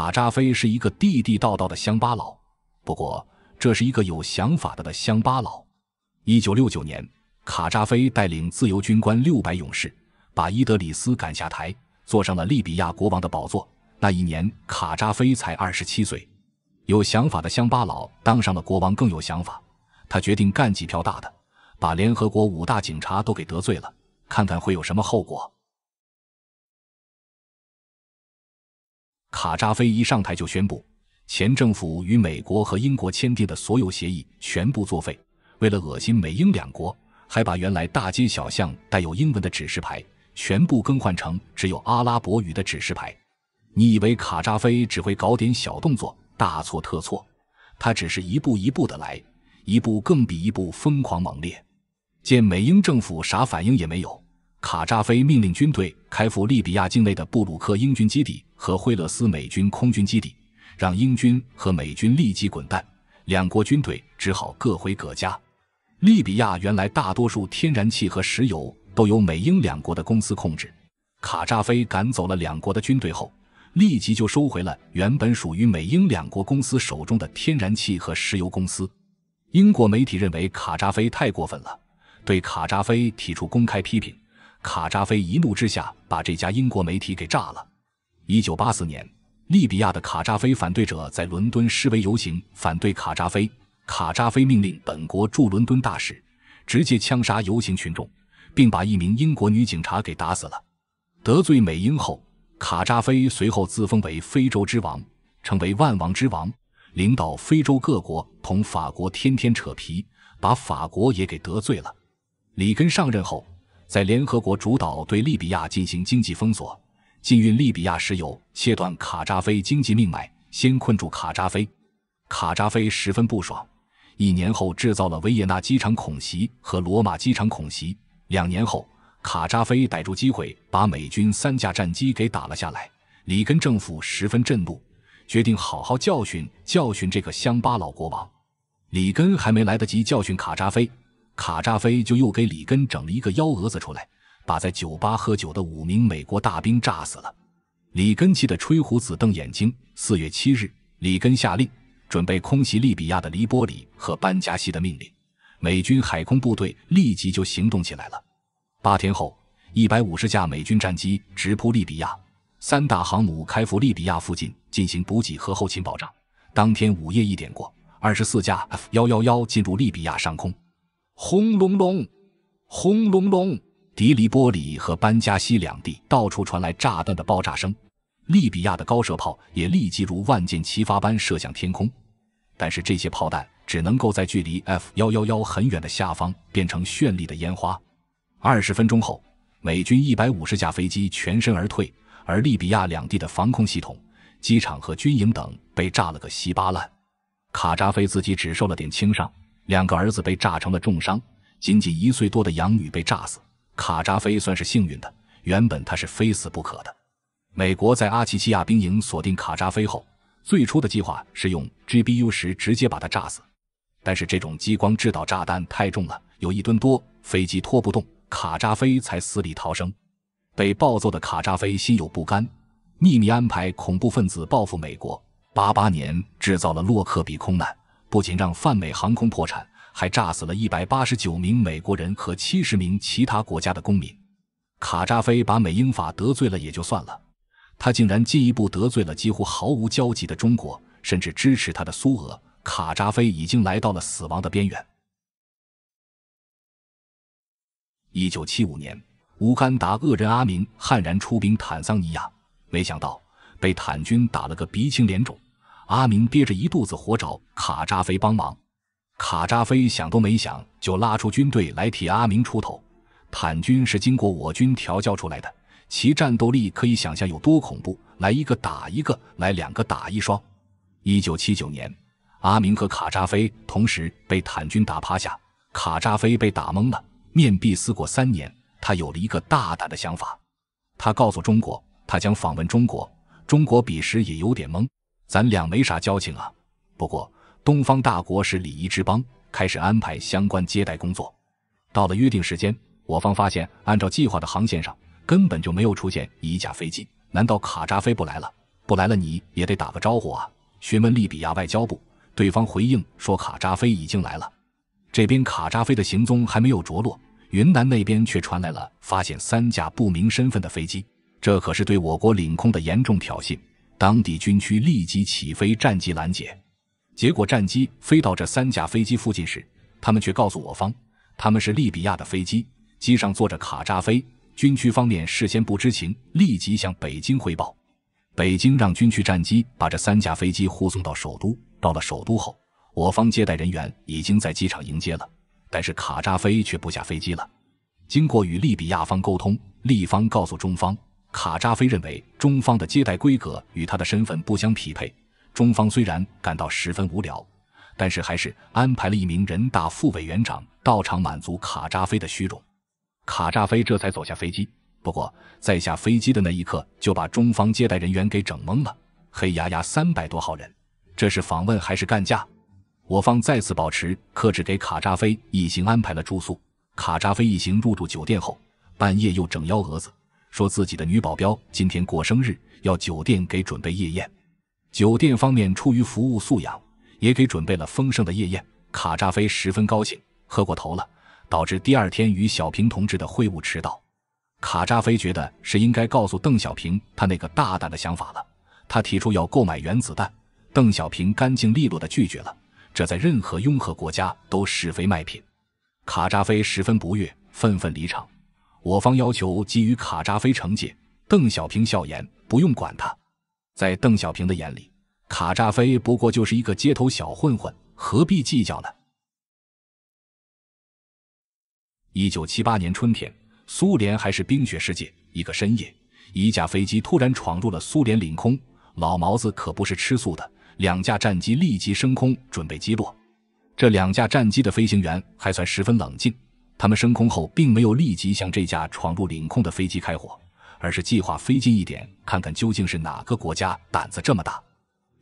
卡扎菲是一个地地道道的乡巴佬，不过这是一个有想法的的乡巴佬。一九六九年，卡扎菲带领自由军官六百勇士，把伊德里斯赶下台，坐上了利比亚国王的宝座。那一年，卡扎菲才二十七岁。有想法的乡巴佬当上了国王，更有想法。他决定干几票大的，把联合国五大警察都给得罪了，看看会有什么后果。卡扎菲一上台就宣布，前政府与美国和英国签订的所有协议全部作废。为了恶心美英两国，还把原来大街小巷带有英文的指示牌全部更换成只有阿拉伯语的指示牌。你以为卡扎菲只会搞点小动作？大错特错！他只是一步一步的来，一步更比一步疯狂猛烈。见美英政府啥反应也没有。卡扎菲命令军队开赴利比亚境内的布鲁克英军基地和惠勒斯美军空军基地，让英军和美军立即滚蛋。两国军队只好各回各家。利比亚原来大多数天然气和石油都由美英两国的公司控制。卡扎菲赶走了两国的军队后，立即就收回了原本属于美英两国公司手中的天然气和石油公司。英国媒体认为卡扎菲太过分了，对卡扎菲提出公开批评。卡扎菲一怒之下把这家英国媒体给炸了。一九八四年，利比亚的卡扎菲反对者在伦敦示威游行，反对卡扎菲。卡扎菲命令本国驻伦敦大使直接枪杀游行群众，并把一名英国女警察给打死了。得罪美英后，卡扎菲随后自封为非洲之王，成为万王之王，领导非洲各国同法国天天扯皮，把法国也给得罪了。里根上任后。在联合国主导对利比亚进行经济封锁、禁运利比亚石油、切断卡扎菲经济命脉，先困住卡扎菲。卡扎菲十分不爽，一年后制造了维也纳机场恐袭和罗马机场恐袭。两年后，卡扎菲逮住机会，把美军三架战机给打了下来。里根政府十分震怒，决定好好教训教训这个乡巴佬国王。里根还没来得及教训卡扎菲。卡扎菲就又给里根整了一个幺蛾子出来，把在酒吧喝酒的五名美国大兵炸死了。里根气得吹胡子瞪眼睛。四月七日，里根下令准备空袭利比亚的黎波里和班加西的命令，美军海空部队立即就行动起来了。八天后，一百五十架美军战机直扑利比亚，三大航母开赴利比亚附近进行补给和后勤保障。当天午夜一点过，二十四架 F 幺幺幺进入利比亚上空。轰隆隆，轰隆隆！迪里波里和班加西两地到处传来炸弹的爆炸声，利比亚的高射炮也立即如万箭齐发般射向天空。但是这些炮弹只能够在距离 F 幺幺幺很远的下方变成绚丽的烟花。二十分钟后，美军一百五十架飞机全身而退，而利比亚两地的防空系统、机场和军营等被炸了个稀巴烂。卡扎菲自己只受了点轻伤。两个儿子被炸成了重伤，仅仅一岁多的养女被炸死。卡扎菲算是幸运的，原本他是非死不可的。美国在阿奇西亚兵营锁定卡扎菲后，最初的计划是用 g b u 时直接把他炸死，但是这种激光制导炸弹太重了，有一吨多，飞机拖不动，卡扎菲才死里逃生。被暴揍的卡扎菲心有不甘，秘密安排恐怖分子报复美国。八八年制造了洛克比空难。不仅让泛美航空破产，还炸死了一百八十九名美国人和七十名其他国家的公民。卡扎菲把美英法得罪了也就算了，他竟然进一步得罪了几乎毫无交集的中国，甚至支持他的苏俄。卡扎菲已经来到了死亡的边缘。一九七五年，乌干达恶人阿明悍然出兵坦桑尼亚，没想到被坦军打了个鼻青脸肿。阿明憋着一肚子火找卡扎菲帮忙，卡扎菲想都没想就拉出军队来替阿明出头。坦军是经过我军调教出来的，其战斗力可以想象有多恐怖。来一个打一个，来两个打一双。一九七九年，阿明和卡扎菲同时被坦军打趴下，卡扎菲被打懵了，面壁思过三年，他有了一个大胆的想法。他告诉中国，他将访问中国。中国彼时也有点懵。咱俩没啥交情啊，不过东方大国是礼仪之邦，开始安排相关接待工作。到了约定时间，我方发现按照计划的航线上根本就没有出现一架飞机，难道卡扎菲不来了？不来了你也得打个招呼啊！询问利比亚外交部，对方回应说卡扎菲已经来了。这边卡扎菲的行踪还没有着落，云南那边却传来了发现三架不明身份的飞机，这可是对我国领空的严重挑衅。当地军区立即起飞战机拦截，结果战机飞到这三架飞机附近时，他们却告诉我方，他们是利比亚的飞机，机上坐着卡扎菲。军区方面事先不知情，立即向北京汇报。北京让军区战机把这三架飞机护送到首都。到了首都后，我方接待人员已经在机场迎接了，但是卡扎菲却不下飞机了。经过与利比亚方沟通，利方告诉中方。卡扎菲认为中方的接待规格与他的身份不相匹配，中方虽然感到十分无聊，但是还是安排了一名人大副委员长到场满足卡扎菲的虚荣。卡扎菲这才走下飞机，不过在下飞机的那一刻就把中方接待人员给整懵了，黑压压三百多号人，这是访问还是干架？我方再次保持克制，给卡扎菲一行安排了住宿。卡扎菲一行入住酒店后，半夜又整幺蛾子。说自己的女保镖今天过生日，要酒店给准备夜宴。酒店方面出于服务素养，也给准备了丰盛的夜宴。卡扎菲十分高兴，喝过头了，导致第二天与小平同志的会晤迟到。卡扎菲觉得是应该告诉邓小平他那个大胆的想法了。他提出要购买原子弹，邓小平干净利落的拒绝了。这在任何拥核国家都是非卖品。卡扎菲十分不悦，愤愤离场。我方要求给予卡扎菲惩戒。邓小平笑言：“不用管他。”在邓小平的眼里，卡扎菲不过就是一个街头小混混，何必计较呢？一九七八年春天，苏联还是冰雪世界。一个深夜，一架飞机突然闯入了苏联领空。老毛子可不是吃素的，两架战机立即升空准备击落。这两架战机的飞行员还算十分冷静。他们升空后，并没有立即向这架闯入领空的飞机开火，而是计划飞近一点，看看究竟是哪个国家胆子这么大。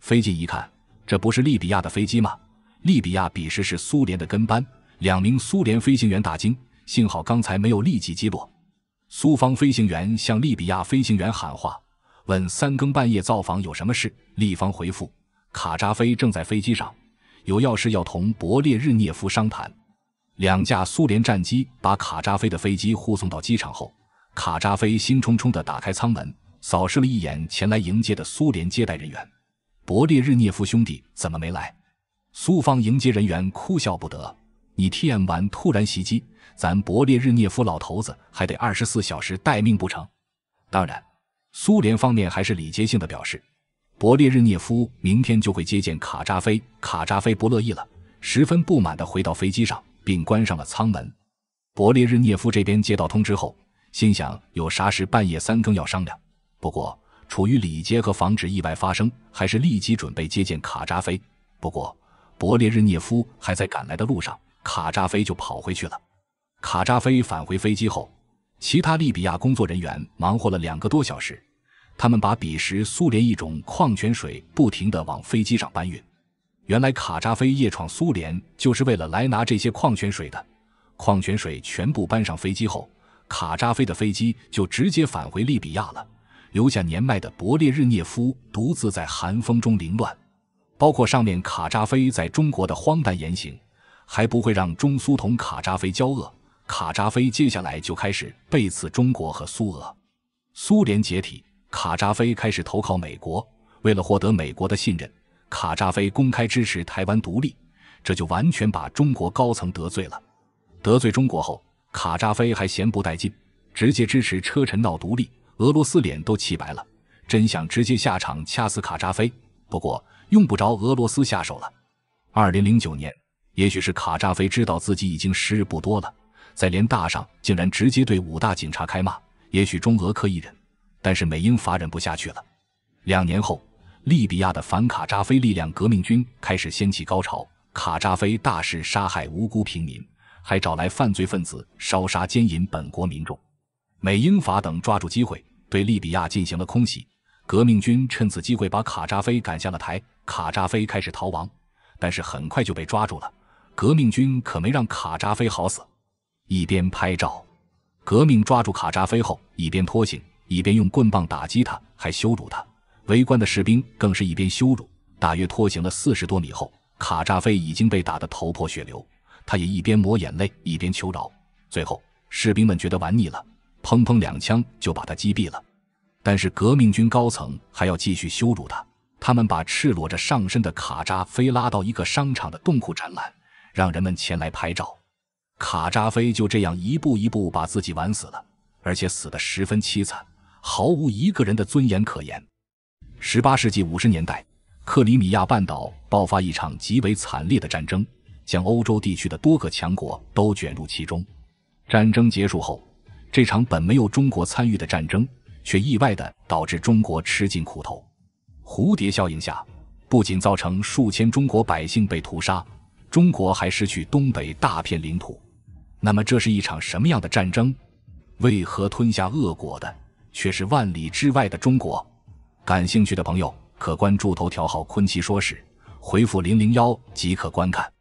飞近一看，这不是利比亚的飞机吗？利比亚彼时是苏联的跟班，两名苏联飞行员大惊，幸好刚才没有立即击落。苏方飞行员向利比亚飞行员喊话，问三更半夜造访有什么事？利方回复：卡扎菲正在飞机上，有要事要同勃列日涅夫商谈。两架苏联战机把卡扎菲的飞机护送到机场后，卡扎菲兴冲冲地打开舱门，扫视了一眼前来迎接的苏联接待人员。勃列日涅夫兄弟怎么没来？苏方迎接人员哭笑不得：“你 T M 完突然袭击，咱勃列日涅夫老头子还得二十四小时待命不成？”当然，苏联方面还是礼节性的表示：“勃列日涅夫明天就会接见卡扎菲。”卡扎菲不乐意了，十分不满地回到飞机上。并关上了舱门。勃列日涅夫这边接到通知后，心想有啥事半夜三更要商量。不过，出于礼节和防止意外发生，还是立即准备接见卡扎菲。不过，勃列日涅夫还在赶来的路上，卡扎菲就跑回去了。卡扎菲返回飞机后，其他利比亚工作人员忙活了两个多小时，他们把彼时苏联一种矿泉水不停地往飞机上搬运。原来卡扎菲夜闯苏联就是为了来拿这些矿泉水的，矿泉水全部搬上飞机后，卡扎菲的飞机就直接返回利比亚了，留下年迈的勃列日涅夫独自在寒风中凌乱。包括上面卡扎菲在中国的荒诞言行，还不会让中苏同卡扎菲交恶。卡扎菲接下来就开始背刺中国和苏俄，苏联解体，卡扎菲开始投靠美国，为了获得美国的信任。卡扎菲公开支持台湾独立，这就完全把中国高层得罪了。得罪中国后，卡扎菲还嫌不带劲，直接支持车臣闹独立，俄罗斯脸都气白了，真想直接下场掐死卡扎菲。不过用不着俄罗斯下手了。二零零九年，也许是卡扎菲知道自己已经时日不多了，在联大上竟然直接对五大警察开骂。也许中俄可以忍，但是美英法忍不下去了。两年后。利比亚的反卡扎菲力量革命军开始掀起高潮，卡扎菲大肆杀害无辜平民，还找来犯罪分子烧杀奸淫本国民众。美英法等抓住机会对利比亚进行了空袭，革命军趁此机会把卡扎菲赶下了台。卡扎菲开始逃亡，但是很快就被抓住了。革命军可没让卡扎菲好死，一边拍照，革命抓住卡扎菲后，一边拖行，一边用棍棒打击他，还羞辱他。围观的士兵更是一边羞辱，大约拖行了四十多米后，卡扎菲已经被打得头破血流，他也一边抹眼泪一边求饶。最后，士兵们觉得玩腻了，砰砰两枪就把他击毙了。但是，革命军高层还要继续羞辱他，他们把赤裸着上身的卡扎菲拉到一个商场的洞库展览，让人们前来拍照。卡扎菲就这样一步一步把自己玩死了，而且死得十分凄惨，毫无一个人的尊严可言。十八世纪五十年代，克里米亚半岛爆发一场极为惨烈的战争，将欧洲地区的多个强国都卷入其中。战争结束后，这场本没有中国参与的战争，却意外的导致中国吃尽苦头。蝴蝶效应下，不仅造成数千中国百姓被屠杀，中国还失去东北大片领土。那么，这是一场什么样的战争？为何吞下恶果的却是万里之外的中国？感兴趣的朋友可关注头条号“昆奇说史”，回复“零零幺”即可观看。